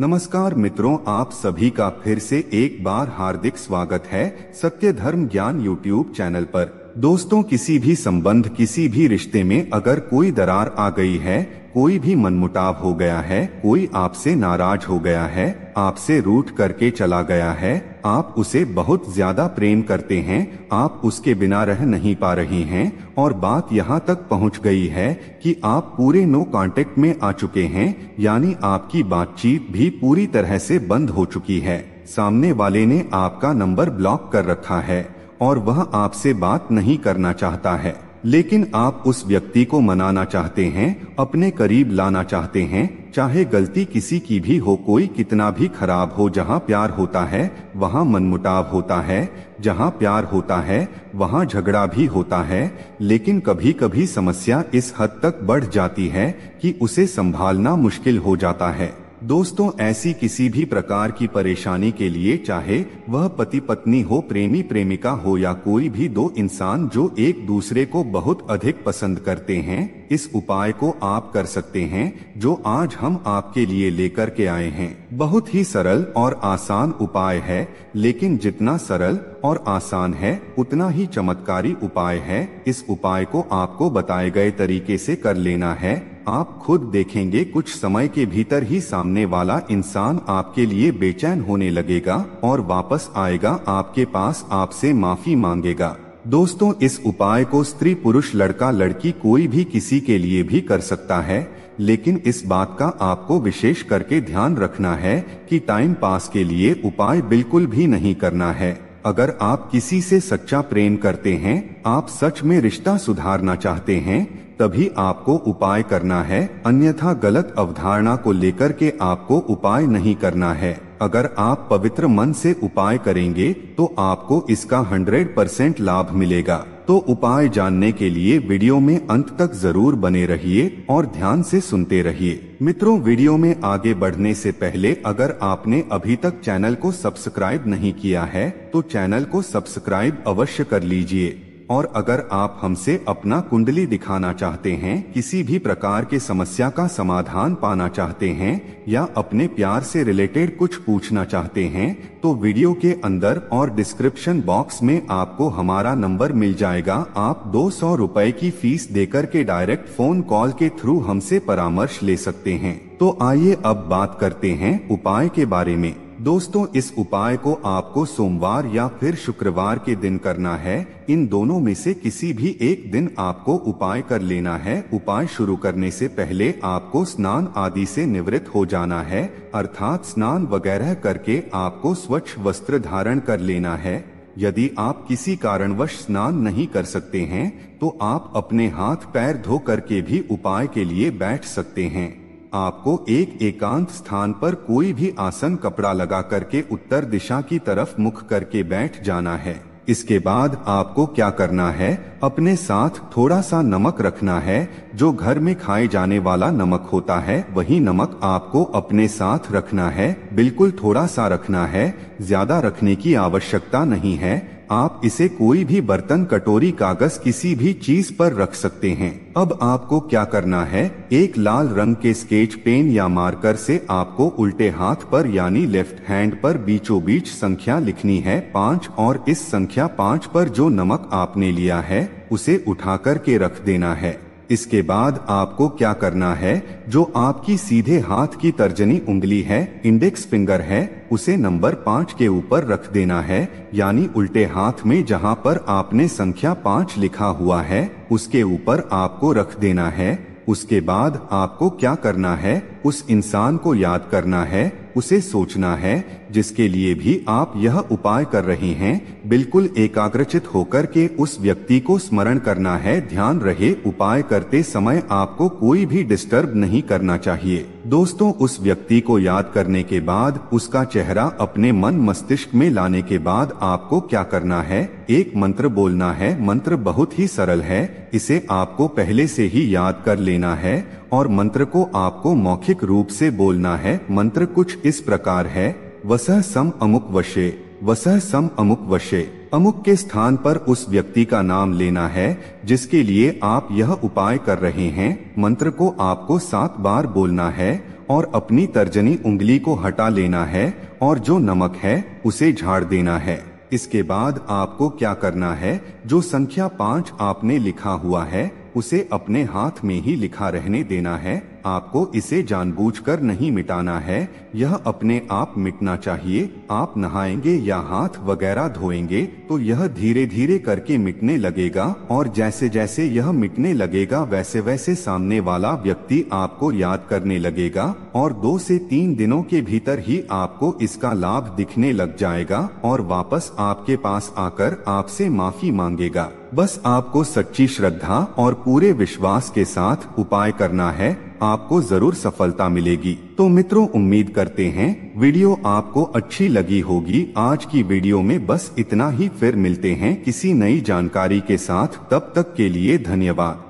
नमस्कार मित्रों आप सभी का फिर से एक बार हार्दिक स्वागत है सत्य धर्म ज्ञान यूट्यूब चैनल पर दोस्तों किसी भी संबंध किसी भी रिश्ते में अगर कोई दरार आ गई है कोई भी मनमुटाव हो गया है कोई आपसे नाराज हो गया है आपसे रूठ करके चला गया है आप उसे बहुत ज्यादा प्रेम करते हैं आप उसके बिना रह नहीं पा रहे हैं और बात यहाँ तक पहुँच गई है कि आप पूरे नो कांटेक्ट में आ चुके हैं यानी आपकी बातचीत भी पूरी तरह से बंद हो चुकी है सामने वाले ने आपका नंबर ब्लॉक कर रखा है और वह आपसे बात नहीं करना चाहता है लेकिन आप उस व्यक्ति को मनाना चाहते हैं अपने करीब लाना चाहते हैं चाहे गलती किसी की भी हो कोई कितना भी खराब हो जहाँ प्यार होता है वहाँ मनमुटाव होता है जहाँ प्यार होता है वहाँ झगड़ा भी होता है लेकिन कभी कभी समस्या इस हद तक बढ़ जाती है कि उसे संभालना मुश्किल हो जाता है दोस्तों ऐसी किसी भी प्रकार की परेशानी के लिए चाहे वह पति पत्नी हो प्रेमी प्रेमिका हो या कोई भी दो इंसान जो एक दूसरे को बहुत अधिक पसंद करते हैं इस उपाय को आप कर सकते हैं जो आज हम आपके लिए लेकर के आए हैं बहुत ही सरल और आसान उपाय है लेकिन जितना सरल और आसान है उतना ही चमत्कारी उपाय है इस उपाय को आपको बताए गए तरीके से कर लेना है आप खुद देखेंगे कुछ समय के भीतर ही सामने वाला इंसान आपके लिए बेचैन होने लगेगा और वापस आएगा आपके पास आपसे माफी मांगेगा दोस्तों इस उपाय को स्त्री पुरुष लड़का लड़की कोई भी किसी के लिए भी कर सकता है लेकिन इस बात का आपको विशेष करके ध्यान रखना है कि टाइम पास के लिए उपाय बिल्कुल भी नहीं करना है अगर आप किसी से सच्चा प्रेम करते हैं आप सच में रिश्ता सुधारना चाहते हैं तभी आपको उपाय करना है अन्यथा गलत अवधारणा को लेकर के आपको उपाय नहीं करना है अगर आप पवित्र मन से उपाय करेंगे तो आपको इसका 100 परसेंट लाभ मिलेगा तो उपाय जानने के लिए वीडियो में अंत तक जरूर बने रहिए और ध्यान से सुनते रहिए मित्रों वीडियो में आगे बढ़ने से पहले अगर आपने अभी तक चैनल को सब्सक्राइब नहीं किया है तो चैनल को सब्सक्राइब अवश्य कर लीजिए और अगर आप हमसे अपना कुंडली दिखाना चाहते हैं किसी भी प्रकार के समस्या का समाधान पाना चाहते हैं या अपने प्यार से रिलेटेड कुछ पूछना चाहते हैं तो वीडियो के अंदर और डिस्क्रिप्शन बॉक्स में आपको हमारा नंबर मिल जाएगा आप दो सौ रूपए की फीस देकर के डायरेक्ट फोन कॉल के थ्रू हमसे परामर्श ले सकते हैं तो आइए अब बात करते हैं उपाय के बारे में दोस्तों इस उपाय को आपको सोमवार या फिर शुक्रवार के दिन करना है इन दोनों में से किसी भी एक दिन आपको उपाय कर लेना है उपाय शुरू करने से पहले आपको स्नान आदि से निवृत्त हो जाना है अर्थात स्नान वगैरह करके आपको स्वच्छ वस्त्र धारण कर लेना है यदि आप किसी कारणवश स्नान नहीं कर सकते हैं तो आप अपने हाथ पैर धो करके भी उपाय के लिए बैठ सकते हैं आपको एक एकांत स्थान पर कोई भी आसन कपड़ा लगा करके उत्तर दिशा की तरफ मुख करके बैठ जाना है इसके बाद आपको क्या करना है अपने साथ थोड़ा सा नमक रखना है जो घर में खाए जाने वाला नमक होता है वही नमक आपको अपने साथ रखना है बिल्कुल थोड़ा सा रखना है ज्यादा रखने की आवश्यकता नहीं है आप इसे कोई भी बर्तन कटोरी कागज किसी भी चीज पर रख सकते हैं अब आपको क्या करना है एक लाल रंग के स्केच पेन या मार्कर से आपको उल्टे हाथ पर यानी लेफ्ट हैंड पर बीचों बीच संख्या लिखनी है पाँच और इस संख्या पाँच पर जो नमक आपने लिया है उसे उठा कर के रख देना है इसके बाद आपको क्या करना है जो आपकी सीधे हाथ की तर्जनी उंगली है इंडेक्स फिंगर है उसे नंबर पाँच के ऊपर रख देना है यानी उल्टे हाथ में जहाँ पर आपने संख्या पाँच लिखा हुआ है उसके ऊपर आपको रख देना है उसके बाद आपको क्या करना है उस इंसान को याद करना है उसे सोचना है जिसके लिए भी आप यह उपाय कर रहे हैं बिल्कुल एकाग्रचित होकर के उस व्यक्ति को स्मरण करना है ध्यान रहे उपाय करते समय आपको कोई भी डिस्टर्ब नहीं करना चाहिए दोस्तों उस व्यक्ति को याद करने के बाद उसका चेहरा अपने मन मस्तिष्क में लाने के बाद आपको क्या करना है एक मंत्र बोलना है मंत्र बहुत ही सरल है इसे आपको पहले से ही याद कर लेना है और मंत्र को आपको मौखिक रूप से बोलना है मंत्र कुछ इस प्रकार है वसह सम अमुक वशे वसह सम अमुक वशे अमुक के स्थान पर उस व्यक्ति का नाम लेना है जिसके लिए आप यह उपाय कर रहे हैं मंत्र को आपको सात बार बोलना है और अपनी तर्जनी उंगली को हटा लेना है और जो नमक है उसे झाड़ देना है इसके बाद आपको क्या करना है जो संख्या पाँच आपने लिखा हुआ है उसे अपने हाथ में ही लिखा रहने देना है आपको इसे जानबूझकर नहीं मिटाना है यह अपने आप मिटना चाहिए आप नहाएंगे या हाथ वगैरह धोएंगे तो यह धीरे धीरे करके मिटने लगेगा और जैसे जैसे यह मिटने लगेगा वैसे वैसे सामने वाला व्यक्ति आपको याद करने लगेगा और दो से तीन दिनों के भीतर ही आपको इसका लाभ दिखने लग जाएगा और वापस आपके पास आकर आपसे माफी मांगेगा बस आपको सच्ची श्रद्धा और पूरे विश्वास के साथ उपाय करना है आपको जरूर सफलता मिलेगी तो मित्रों उम्मीद करते हैं वीडियो आपको अच्छी लगी होगी आज की वीडियो में बस इतना ही फिर मिलते हैं किसी नई जानकारी के साथ तब तक के लिए धन्यवाद